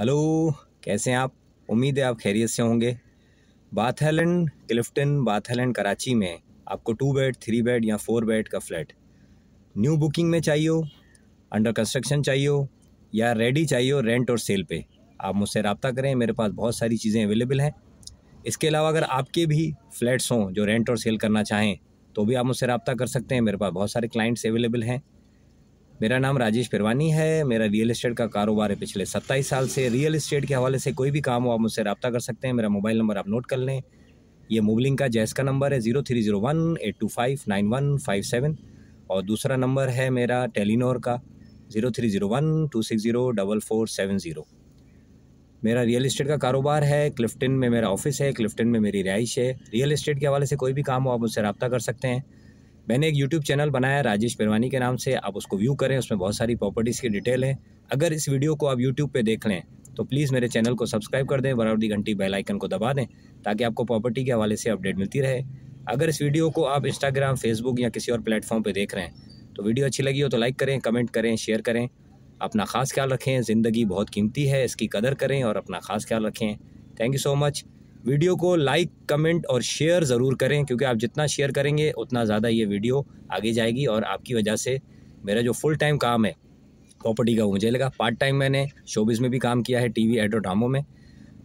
hello कैसे हैं आप उम्मीद है आप खैरियत से होंगे Bath Island Clifton Bath Island Karachi में आपको टू बेड थ्री बेड या फोर बेड का फ्लैट न्यू बुकिंग में चाहिए हो अंडर कंस्ट्रक्शन चाहिए हो या रेडी चाहिए हो रेंट और सेल पे आप मुझसे रबता करें मेरे पास बहुत सारी चीज़ें अवेलेबल हैं इसके अलावा अगर आपके भी फ्लैट्स हों जो रेंट और सेल करना चाहें तो भी आप मुझसे रबता कर सकते हैं मेरे पास बहुत सारे क्लाइंट्स अवेलेबल हैं मेरा नाम राजेश परवानी है मेरा रियल इस्टेट का कारोबार है पिछले सत्ताईस साल से रियल इस्टेट के हवाले से कोई भी काम हो आप मुझसे रब्ता कर सकते हैं मेरा मोबाइल नंबर आप नोट कर लें ये मुबलिंग का जैस का नंबर है zero three zero one eight two five nine one five seven और दूसरा नंबर है मेरा टेलीनोर का zero three zero one two six zero double four seven zero मेरा रियल इस्टेट का कारोबार है क्लिफ्टन में मेरा ऑफिस है क्लिफ्टन में मेरी रिहाइश है रियल इस्टेट के हवाले से कोई भी काम हो आप मुझसे रब्ता कर सकते हैं मैंने एक यूट्यूब चैनल बनाया राजेश परवानी के नाम से आप उसको व्यू करें उसमें बहुत सारी प्रॉपर्टीज़ की डिटेल है अगर इस वीडियो को आप यूट्यूब पर देख लें तो प्लीज़ मेरे चैनल को सब्सक्राइब कर दें बराबर दी घंटी बेल आइकन को दबा दें ताकि आपको प्रॉपर्टी के हवाले से अपडेट मिलती रहे अगर इस वीडियो को आप इंस्टाग्राम फेसबुक या किसी और प्लेटफॉर्म पर देख रहे हैं तो वीडियो अच्छी लगी हो तो लाइक करें कमेंट करें शेयर करें अपना ख़ास ख्याल रखें ज़िंदगी बहुत कीमती है इसकी कदर करें और अपना ख़ास ख्याल रखें thank you so much video को लाइक कमेंट और शेयर ज़रूर करें क्योंकि आप जितना शेयर करेंगे उतना ज़्यादा ये वीडियो आगे जाएगी और आपकी वजह से मेरा जो फुल टाइम काम है प्रॉपर्टी का वो मुझे लगा पार्ट टाइम मैंने शोबिस में भी काम किया है टीवी एडो ड्रामों में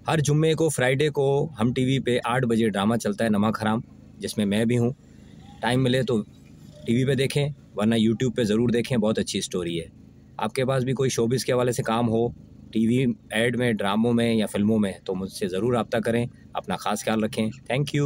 हर जुम्मे को फ्राइडे को हम टीवी पे आठ बजे ड्रामा चलता है नमा खराम जिसमें मैं भी हूँ टाइम मिले तो टीवी पे देखें वरना यूट्यूब पे ज़रूर देखें बहुत अच्छी स्टोरी है आपके पास भी कोई शोबिस के हवाले से काम हो टीवी एड में ड्रामों में या फिल्मों में तो मुझसे ज़रूर रबता करें अपना ख़ास ख्याल रखें थैंक यू